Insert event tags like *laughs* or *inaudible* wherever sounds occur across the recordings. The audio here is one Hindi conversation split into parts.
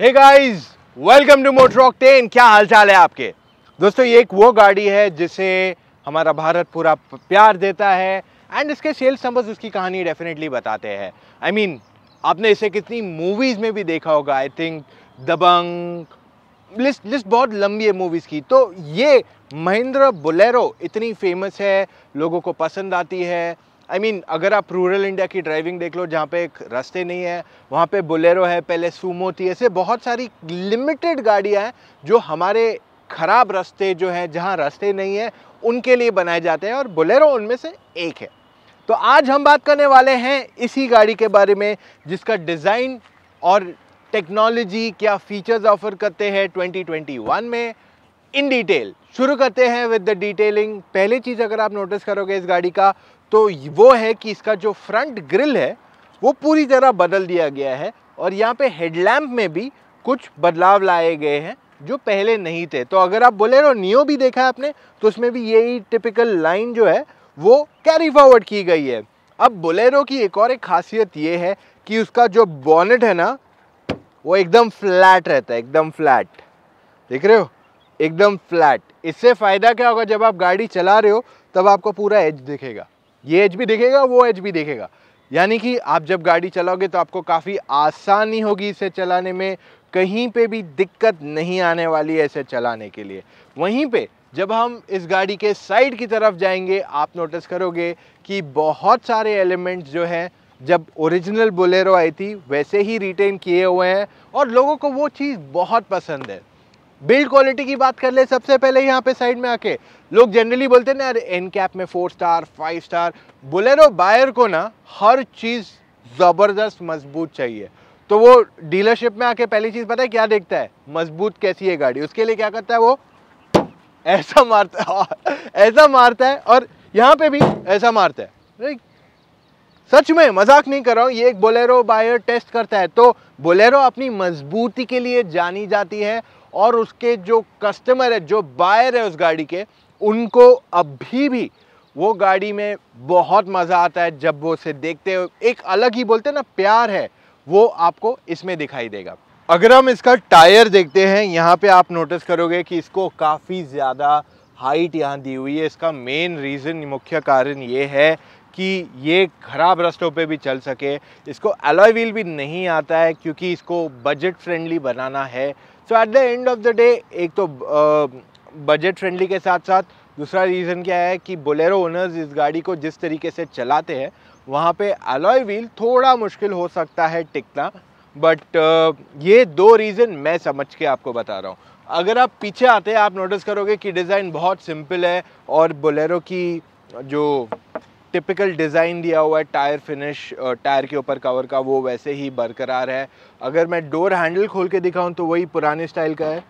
hey guys welcome to Motor Octane क्या हालचाल है आपके दोस्तों ये एक वो गाड़ी है जिसे हमारा भारत पूरा प्यार देता है एंड इसके सेल्स नंबर्स उसकी कहानी डेफिनेटली बताते हैं आई I मीन mean, आपने इसे कितनी मूवीज़ में भी देखा होगा आई थिंक दबंग लिस्ट लिस्ट बहुत लंबी है मूवीज़ की तो ये महिंद्रा बोलेरो इतनी फेमस है लोगों को पसंद आती है आई I मीन mean, अगर आप रूरल इंडिया की ड्राइविंग देख लो जहाँ पे एक रास्ते नहीं है वहाँ पे बुलेरो है पहले सूमो थी ऐसे बहुत सारी लिमिटेड गाड़ियाँ हैं जो हमारे ख़राब रास्ते जो हैं जहाँ रास्ते नहीं हैं उनके लिए बनाए जाते हैं और बुलेरो उनमें से एक है तो आज हम बात करने वाले हैं इसी गाड़ी के बारे में जिसका डिज़ाइन और टेक्नोलॉजी क्या फीचर्स ऑफर करते हैं 2021 में इन डिटेल शुरू करते हैं विद द डिटेलिंग पहली चीज़ अगर आप नोटिस करोगे इस गाड़ी का तो वो है कि इसका जो फ्रंट ग्रिल है वो पूरी तरह बदल दिया गया है और यहाँ पे हेडलैम्प में भी कुछ बदलाव लाए गए हैं जो पहले नहीं थे तो अगर आप बोलेरो नियो भी देखा है आपने तो उसमें भी यही टिपिकल लाइन जो है वो कैरी फॉरवर्ड की गई है अब बोलेरो की एक और एक खासियत ये है कि उसका जो बॉनेट है ना वो एकदम फ्लैट रहता है एकदम फ्लैट देख रहे हो एकदम फ्लैट इससे फ़ायदा क्या होगा जब आप गाड़ी चला रहे हो तब आपको पूरा एज दिखेगा ये एज भी देखेगा वो एज भी देखेगा यानी कि आप जब गाड़ी चलाओगे तो आपको काफ़ी आसानी होगी इसे चलाने में कहीं पे भी दिक्कत नहीं आने वाली है इसे चलाने के लिए वहीं पे जब हम इस गाड़ी के साइड की तरफ जाएंगे आप नोटिस करोगे कि बहुत सारे एलिमेंट्स जो हैं जब ओरिजिनल बोलेरो आई थी वैसे ही रिटेन किए हुए हैं और लोगों को वो चीज़ बहुत पसंद है बिल्ड क्वालिटी की बात कर ले सबसे पहले यहाँ पे साइड में आके लोग जनरली बोलते हैं ना अरे एन कैप में four star five star Bolero buyer को ना हर चीज़ ज़बरदस्त मजबूत चाहिए तो वो डीलरशिप में आके पहली चीज़ पता है क्या देखता है मजबूत कैसी है गाड़ी उसके लिए क्या करता है वो ऐसा मारता है *laughs* ऐसा मारता है और यहाँ पे भी ऐसा मारता है सच में मजाक नहीं कर रहा हूँ ये एक बोलेरो बायर टेस्ट करता है तो बोलेरो अपनी मजबूती के लिए जानी जाती है और उसके जो कस्टमर है जो बायर है उस गाड़ी के उनको अभी भी वो गाड़ी में बहुत मज़ा आता है जब वो उसे देखते हो एक अलग ही बोलते हैं ना प्यार है वो आपको इसमें दिखाई देगा अगर हम इसका टायर देखते हैं यहाँ पे आप नोटिस करोगे कि इसको काफ़ी ज़्यादा हाइट यहाँ दी हुई है इसका मेन रीज़न मुख्य कारण ये है कि ये ख़राब रास्तों पे भी चल सके इसको अलॉय व्हील भी नहीं आता है क्योंकि इसको बजट फ्रेंडली बनाना है so at the end of the day एक तो बजट फ्रेंडली के साथ साथ दूसरा रीज़न क्या है कि बोलेरो ओनर्स इस गाड़ी को जिस तरीके से चलाते हैं वहाँ पे अलॉय व्हील थोड़ा मुश्किल हो सकता है टिकना बट ये दो रीज़न मैं समझ के आपको बता रहा हूँ अगर आप पीछे आते हैं आप नोटिस करोगे कि डिज़ाइन बहुत सिंपल है और बोलेरो की जो टिपिकल डिज़ाइन दिया हुआ है टायर फिनिश टायर के ऊपर कवर का वो वैसे ही बरकरार है अगर मैं डोर हैंडल खोल के दिखाऊँ तो वही पुराने स्टाइल का है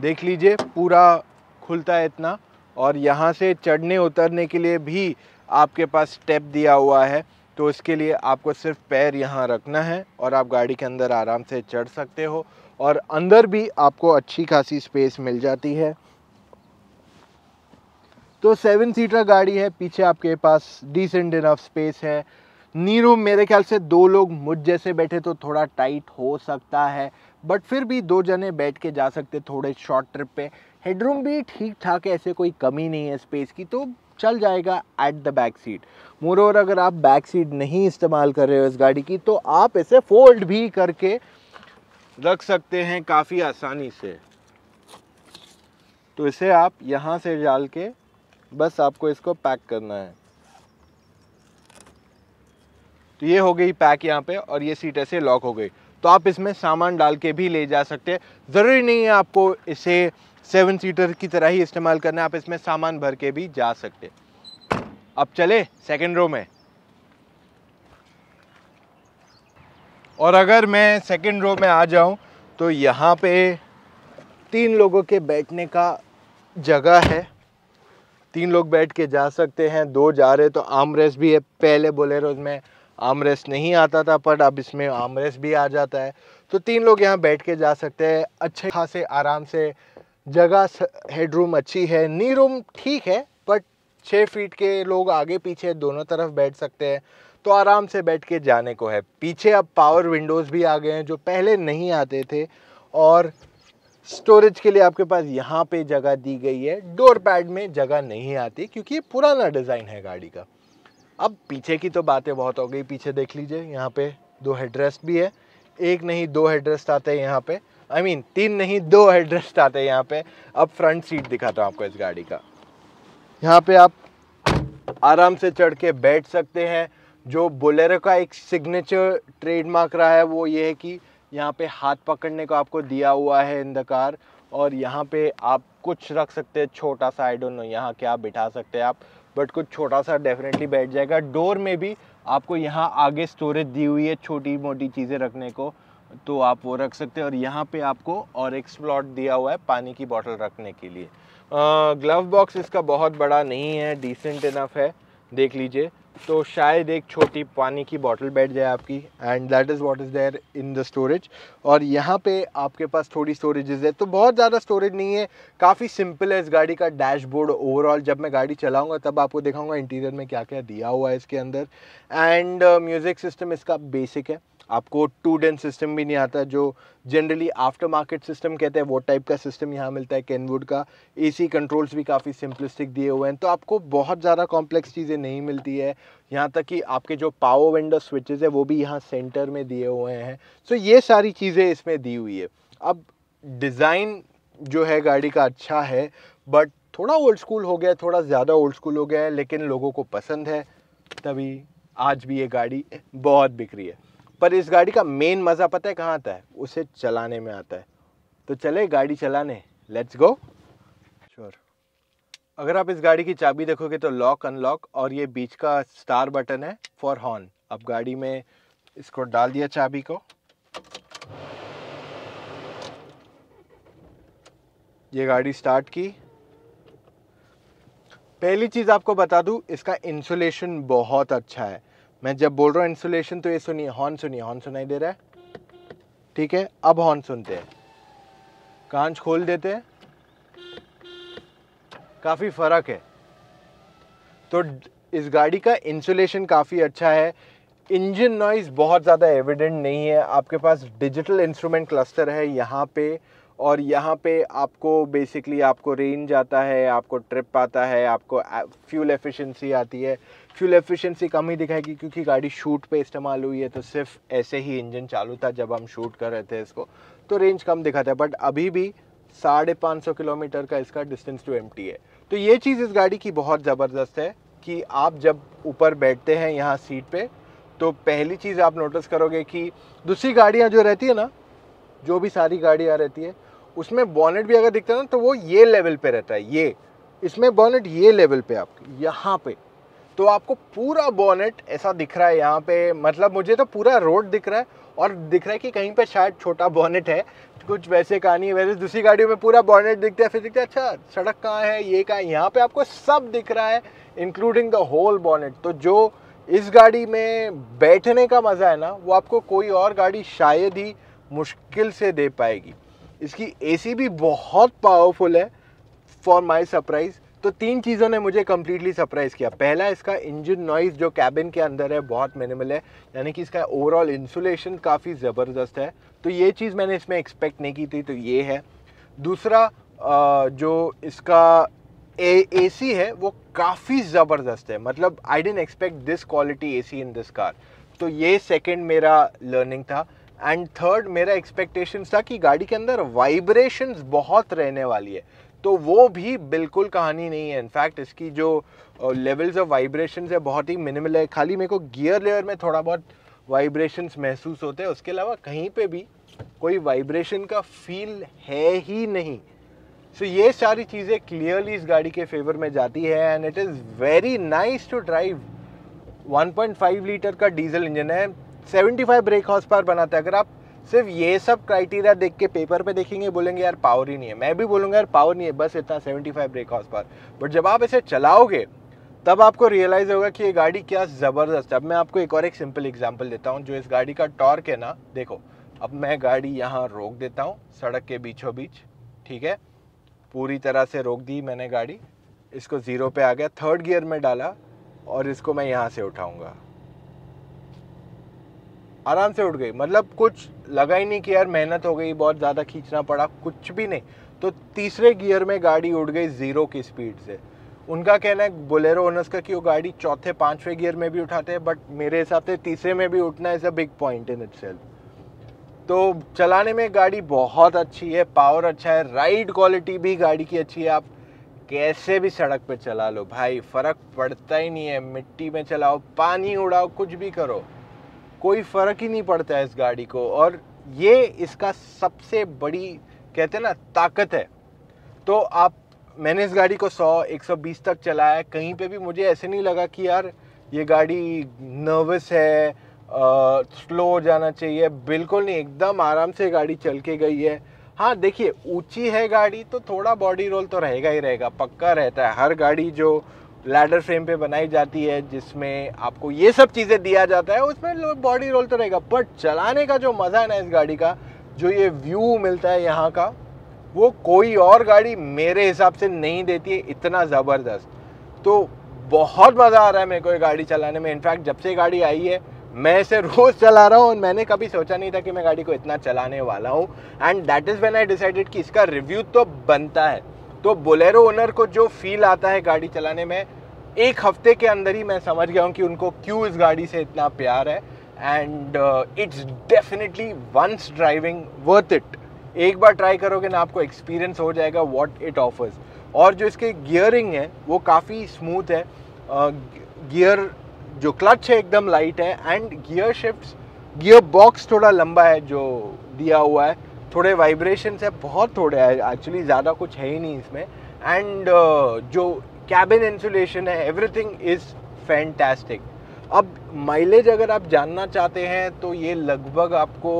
देख लीजिए पूरा खुलता है इतना और यहाँ से चढ़ने उतरने के लिए भी आपके पास स्टेप दिया हुआ है तो इसके लिए आपको सिर्फ पैर यहाँ रखना है और आप गाड़ी के अंदर आराम से चढ़ सकते हो और अंदर भी आपको अच्छी खासी स्पेस मिल जाती है तो सेवन सीटर गाड़ी है पीछे आपके पास डिसेंट इनफ स्पेस है नीरू मेरे ख्याल से दो लोग मुझ जैसे बैठे तो थोड़ा टाइट हो सकता है बट फिर भी दो जने बैठ के जा सकते थोड़े शॉर्ट ट्रिप पे हेडरूम भी ठीक ठाक है ऐसे कोई कमी नहीं है स्पेस की तो चल जाएगा at the back seat moreover अगर आप बैक सीट नहीं इस्तेमाल कर रहे हो इस गाड़ी की तो आप इसे फोल्ड भी करके रख सकते हैं काफ़ी आसानी से तो इसे आप यहाँ से डाल के बस आपको इसको पैक करना है तो ये हो गई पैक यहाँ पे और ये सीट ऐसे लॉक हो गई तो आप इसमें सामान डाल के भी ले जा सकते हैं ज़रूरी नहीं है आपको इसे सेवन सीटर की तरह ही इस्तेमाल करना है आप इसमें सामान भर के भी जा सकते अब चले सेकेंड रो में और अगर मैं सेकेंड रो में आ जाऊं तो यहाँ पे तीन लोगों के बैठने का जगह है तीन लोग बैठ के जा सकते हैं दो जा रहे तो आमरेस भी है पहले बोले रोज में आमरेस नहीं आता था पर अब इसमें आमरेस भी आ जाता है तो तीन लोग यहाँ बैठ के जा सकते हैं अच्छे खासे आराम से जगह हेडरूम अच्छी है नी रूम ठीक है बट छः फीट के लोग आगे पीछे दोनों तरफ बैठ सकते हैं तो आराम से बैठ के जाने को है पीछे अब पावर विंडोज़ भी आ गए हैं जो पहले नहीं आते थे और स्टोरेज के लिए आपके पास यहाँ पे जगह दी गई है डोर पैड में जगह नहीं आती क्योंकि ये पुराना डिज़ाइन है गाड़ी का अब पीछे की तो बातें बहुत हो गई पीछे देख लीजिए यहाँ पे दो हेडरेस्ट भी है एक नहीं दो हेडरेस्ट आते हैं यहाँ पे आई I मीन mean, तीन नहीं दो हेडरेस्ट आते हैं यहाँ पे अब फ्रंट सीट दिखाता हूँ आपको इस गाड़ी का यहाँ पे आप आराम से चढ़ के बैठ सकते हैं जो बोलेरो का एक सिग्नेचर ट्रेडमार्क रहा है वो ये है कि यहाँ पे हाथ पकड़ने को आपको दिया हुआ है इन द कार और यहाँ पे आप कुछ रख सकते हैं छोटा सा आई डोंट नो यहाँ क्या बिठा सकते हैं आप बट कुछ छोटा सा डेफिनेटली बैठ जाएगा डोर में भी आपको यहाँ आगे स्टोरेज दी हुई है छोटी मोटी चीज़ें रखने को तो आप वो रख सकते हैं और यहाँ पे आपको और एक स्लॉट दिया हुआ है पानी की बॉटल रखने के लिए ग्लव बॉक्स इसका बहुत बड़ा नहीं है डिसेंट इनफ है देख लीजिए तो शायद एक छोटी पानी की बॉटल बैठ जाए आपकी and that is what is there in the storage और यहाँ पे आपके पास थोड़ी स्टोरेजेज है तो बहुत ज़्यादा स्टोरेज नहीं है काफ़ी सिंपल है इस गाड़ी का डैशबोर्ड ओवरऑल जब मैं गाड़ी चलाऊँगा तब आपको दिखाऊँगा इंटीरियर में क्या क्या दिया हुआ है इसके अंदर एंड म्यूज़िक सिस्टम इसका बेसिक है आपको टू डेन सिस्टम भी नहीं आता जो जनरली आफ्टर मार्केट सिस्टम कहते हैं वो टाइप का सिस्टम यहाँ मिलता है कैनवुड का सी कंट्रोल्स भी काफ़ी सिंपलिस्टिक दिए हुए हैं तो आपको बहुत ज़्यादा कॉम्प्लेक्स चीज़ें नहीं मिलती है यहाँ तक कि आपके जो पावर विंडो स्विचेज़ है वो भी यहाँ सेंटर में दिए हुए हैं सो ये सारी चीज़ें इसमें दी हुई है अब डिज़ाइन जो है गाड़ी का अच्छा है बट थोड़ा ओल्ड स्कूल हो गया थोड़ा ज़्यादा ओल्ड स्कूल हो गया है लेकिन लोगों को पसंद है तभी आज भी ये गाड़ी बहुत बिक रही है पर इस गाड़ी का मेन मज़ा पता है कहाँ आता है उसे चलाने में आता है तो चले गाड़ी चलाने लेट्स गो श्योर अगर आप इस गाड़ी की चाबी देखोगे तो लॉक अनलॉक और ये बीच का स्टार बटन है फॉर हॉर्न अब गाड़ी में इसको डाल दिया चाबी को ये गाड़ी स्टार्ट की पहली चीज़ आपको बता दूँ इसका इंसुलेशन बहुत अच्छा है मैं जब बोल रहा हूँ इंसुलेशन तो ये सुनिए हॉर्न सुनिए हॉर्न सुनाई दे रहा है ठीक है अब हॉर्न सुनते हैं कांच खोल देते हैं काफ़ी फ़र्क है तो इस गाड़ी का इंसुलेशन काफ़ी अच्छा है इंजन नॉइज़ बहुत ज़्यादा एविडेंट नहीं है आपके पास डिजिटल इंस्ट्रूमेंट क्लस्टर है यहाँ पे और यहाँ पे आपको बेसिकली आपको रेंज आता है आपको ट्रिप आता है आपको फ्यूल एफिशिएंसी आती है फ्यूल एफिशिएंसी कम ही दिखाएगी क्योंकि गाड़ी शूट पे इस्तेमाल हुई है तो सिर्फ ऐसे ही इंजन चालू था जब हम शूट कर रहे थे इसको तो रेंज कम दिखाता है बट अभी भी साढ़े पाँच सौ किलोमीटर का इसका डिस्टेंस टू एम है तो ये चीज़ इस गाड़ी की बहुत ज़बरदस्त है कि आप जब ऊपर बैठते हैं यहाँ सीट पर तो पहली चीज़ आप नोटिस करोगे कि दूसरी गाड़ियाँ जो रहती है ना जो भी सारी गाड़ियाँ रहती है उसमें बॉनेट भी अगर दिखता है ना तो वो ये लेवल पे रहता है ये इसमें बॉनेट ये लेवल पे आपकी यहाँ पे तो आपको पूरा बॉनेट ऐसा दिख रहा है यहाँ पे मतलब मुझे तो पूरा रोड दिख रहा है और दिख रहा है कि कहीं पे शायद छोटा बॉनेट है कुछ वैसे कहानी है वैसे दूसरी गाड़ियों में पूरा बॉनेट दिखता है फिर दिखता है अच्छा सड़क कहाँ है ये कहाँ है यहाँ पे आपको सब दिख रहा है इंक्लूडिंग द होल बॉनेट तो जो इस गाड़ी में बैठने का मज़ा है ना वो आपको कोई और गाड़ी शायद ही मुश्किल से दे पाएगी इसकी एसी भी बहुत पावरफुल है फॉर माय सरप्राइज़ तो तीन चीज़ों ने मुझे कम्प्लीटली सरप्राइज़ किया पहला इसका इंजन नॉइज़ जो कैबिन के अंदर है बहुत मिनिमल है यानी कि इसका ओवरऑल इंसुलेशन काफ़ी ज़बरदस्त है तो ये चीज़ मैंने इसमें एक्सपेक्ट नहीं की थी तो ये है दूसरा जो इसका ए सी है वो काफ़ी ज़बरदस्त है मतलब I didn't expect this quality A C in this car तो ये सेकेंड मेरा लर्निंग था एंड थर्ड मेरा एक्सपेक्टेशन था कि गाड़ी के अंदर वाइब्रेशंस बहुत रहने वाली है तो वो भी बिल्कुल कहानी नहीं है इनफैक्ट इसकी जो लेवल्स ऑफ वाइब्रेशन है बहुत ही मिनिमल है खाली मेरे को गियर लेयर में थोड़ा बहुत वाइब्रेशन महसूस होते हैं उसके अलावा कहीं पर भी कोई वाइब्रेशन का फील है ही नहीं सो so, ये सारी चीज़ें क्लियरली इस गाड़ी के फेवर में जाती है and it is very nice to drive 1.5 litre का डीजल इंजन है 75 ब्रेक हॉर्स पावर बनाता है अगर आप सिर्फ ये सब क्राइटेरिया देख के पेपर पे देखेंगे बोलेंगे यार पावर ही नहीं है मैं भी बोलूँगा यार पावर नहीं है बस इतना 75 ब्रेक हाउस पावर बट जब आप इसे चलाओगे तब आपको रियलाइज़ होगा कि ये गाड़ी क्या ज़बरदस्त है अब मैं आपको एक और एक सिंपल एग्जाम्पल देता हूँ जो इस गाड़ी का टॉर्क है ना देखो अब मैं गाड़ी यहाँ रोक देता हूँ सड़क के बीचों बीच ठीक है पूरी तरह से रोक दी मैंने गाड़ी इसको ज़ीरो पे आ गया थर्ड गियर में डाला और इसको मैं यहाँ से उठाऊंगा आराम से उठ गई मतलब कुछ लगा ही नहीं कि यार मेहनत हो गई बहुत ज़्यादा खींचना पड़ा कुछ भी नहीं तो तीसरे गियर में गाड़ी उड़ गई ज़ीरो की स्पीड से उनका कहना है बोलेरो ओनर्स का कि वो गाड़ी चौथे पाँचवें गियर में भी उठाते हैं बट मेरे हिसाब से तीसरे में भी उठना is a big point in it तो चलाने में गाड़ी बहुत अच्छी है पावर अच्छा है राइड क्वालिटी भी गाड़ी की अच्छी है आप कैसे भी सड़क पर चला लो भाई फ़र्क पड़ता ही नहीं है मिट्टी में चलाओ पानी उड़ाओ कुछ भी करो कोई फ़र्क ही नहीं पड़ता है इस गाड़ी को और ये इसका सबसे बड़ी कहते हैं ना ताकत है तो आप मैंने इस गाड़ी को 100 120 तक चलाया कहीं पे भी मुझे ऐसे नहीं लगा कि यार ये गाड़ी नर्वस है आ, स्लो जाना चाहिए बिल्कुल नहीं एकदम आराम से गाड़ी चल के गई है हाँ देखिए ऊंची है गाड़ी तो थोड़ा बॉडी रोल तो रहेगा ही रहेगा पक्का रहता है हर गाड़ी जो लैडर फ्रेम पे बनाई जाती है जिसमें आपको ये सब चीज़ें दिया जाता है उसमें बॉडी रोल तो रहेगा बट चलाने का जो मज़ा है ना इस गाड़ी का जो ये व्यू मिलता है यहाँ का वो कोई और गाड़ी मेरे हिसाब से नहीं देती है इतना ज़बरदस्त तो बहुत मज़ा आ रहा है मेरे को ये गाड़ी चलाने में इनफैक्ट जब से गाड़ी आई है मैं इसे रोज़ चला रहा हूँ और मैंने कभी सोचा नहीं था कि मैं गाड़ी को इतना चलाने वाला हूँ and that is when I decided कि इसका रिव्यू तो बनता है तो बोलेरो ओनर को जो फील आता है गाड़ी चलाने में एक हफ्ते के अंदर ही मैं समझ गया हूँ कि उनको क्यों इस गाड़ी से इतना प्यार है and it's definitely once driving worth it एक बार ट्राई करोगे ना आपको एक्सपीरियंस हो जाएगा वॉट इट ऑफर्स और जो इसके गियरिंग है वो काफ़ी स्मूथ है गियर uh, जो क्लच है एकदम लाइट है and gear shift gear box थोड़ा लंबा है जो दिया हुआ है थोड़े वाइब्रेशन है बहुत थोड़े है एक्चुअली ज़्यादा कुछ है ही नहीं इसमें एंड uh, जो कैबिन इंसुलेशन है एवरीथिंग इज़ फैंटेस्टिक अब माइलेज अगर आप जानना चाहते हैं तो ये लगभग आपको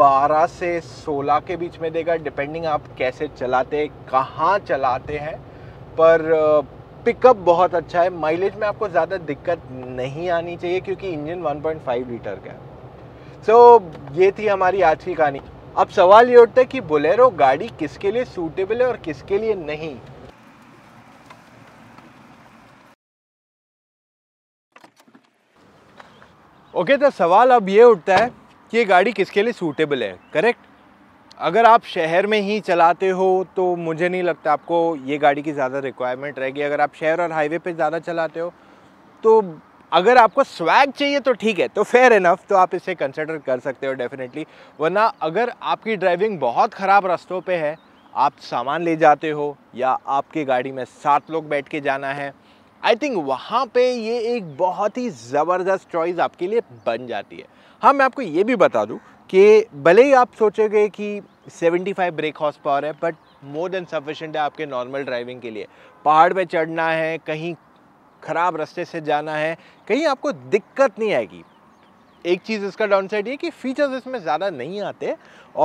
12 से 16 के बीच में देगा डिपेंडिंग आप कैसे चलाते कहाँ चलाते हैं पर पिकअप uh, बहुत अच्छा है माइलेज में आपको ज़्यादा दिक्कत नहीं आनी चाहिए क्योंकि इंजन 1.5 लीटर का है सो so, ये थी हमारी आज की कहानी अब सवाल ये उठता है कि बोलेरो गाड़ी किसके लिए सूटेबल है और किसके लिए नहीं ओके okay, तो सवाल अब ये उठता है कि ये गाड़ी किसके लिए सूटेबल है करेक्ट अगर आप शहर में ही चलाते हो तो मुझे नहीं लगता आपको ये गाड़ी की ज़्यादा रिक्वायरमेंट रहेगी अगर आप शहर और हाईवे पे ज़्यादा चलाते हो तो अगर आपको स्वैग चाहिए तो ठीक है तो फेयर इनफ तो आप इसे कंसिडर कर सकते हो डेफिनेटली वरना अगर आपकी ड्राइविंग बहुत ख़राब रास्तों पे है आप सामान ले जाते हो या आपकी गाड़ी में सात लोग बैठ के जाना है आई थिंक वहाँ पे ये एक बहुत ही ज़बरदस्त चॉइस आपके लिए बन जाती है हाँ मैं आपको ये भी बता दूँ कि भले ही आप सोचोगे कि 75 ब्रेक हॉर्स पावर है बट मोर देन सफिशेंट है आपके नॉर्मल ड्राइविंग के लिए पहाड़ पे चढ़ना है कहीं ख़राब रास्ते से जाना है कहीं आपको दिक्कत नहीं आएगी एक चीज़ इसका डाउन साइड ये कि फ़ीचर्स इसमें ज़्यादा नहीं आते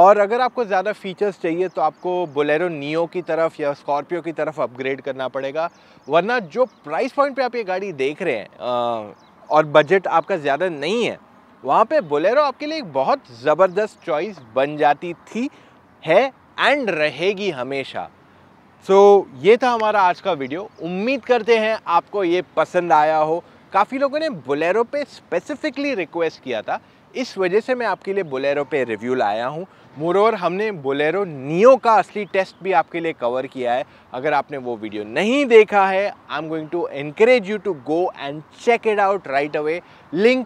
और अगर आपको ज़्यादा फ़ीचर्स चाहिए तो आपको बोलेरो नियो की तरफ या स्कॉर्पियो की तरफ अपग्रेड करना पड़ेगा वरना जो प्राइस पॉइंट पे आप ये गाड़ी देख रहे हैं और बजट आपका ज़्यादा नहीं है वहाँ पे बोलेरो आपके लिए एक बहुत ज़बरदस्त चॉइस बन जाती थी है एंड रहेगी हमेशा सो so, ये था हमारा आज का वीडियो उम्मीद करते हैं आपको ये पसंद आया हो काफ़ी लोगों ने बोलेरो पे स्पेसिफिकली रिक्वेस्ट किया था इस वजह से मैं आपके लिए बोलेरो पे रिव्यू लाया हूँ मोरोवर हमने बोलेरो नियो का असली टेस्ट भी आपके लिए कवर किया है अगर आपने वो वीडियो नहीं देखा है I am going to encourage you to go and check it out right away link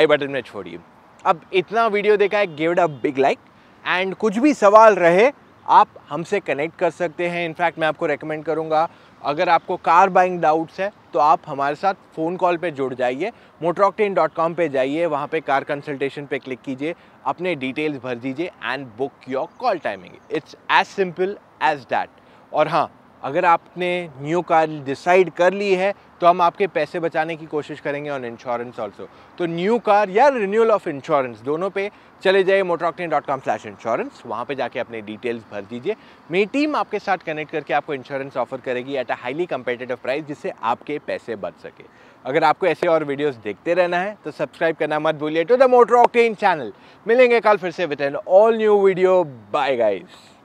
i button में छोड़िए अब इतना वीडियो देखा है give a big like and कुछ भी सवाल रहे आप हमसे कनेक्ट कर सकते हैं इनफैक्ट मैं आपको रेकमेंड करूँगा अगर आपको कार बाइंग डाउट्स है तो आप हमारे साथ फ़ोन कॉल पे जुड़ जाइए मोटरॉकटेन डॉट कॉम पर जाइए वहाँ पे कार कंसल्टेशन पे क्लिक कीजिए अपने डिटेल्स भर दीजिए and book your call timing it's as simple as that और हाँ अगर आपने न्यू कार डिसाइड कर ली है तो हम आपके पैसे बचाने की कोशिश करेंगे ऑन इंश्योरेंस ऑल्सो तो न्यू कार या रिन्यूअल ऑफ इंश्योरेंस दोनों पे चले जाइए Motor Octane dot com slash insurance वहाँ पर जाके अपने डिटेल्स भर दीजिए मेरी टीम आपके साथ कनेक्ट करके आपको इंश्योरेंस ऑफर करेगी at a highly competitive price जिससे आपके पैसे बच सके अगर आपको ऐसे और वीडियोस देखते रहना है तो सब्सक्राइब करना मत भूलिए टू द मोटरऑक्टेन चैनल मिलेंगे कल फिर से with an all new video bye guys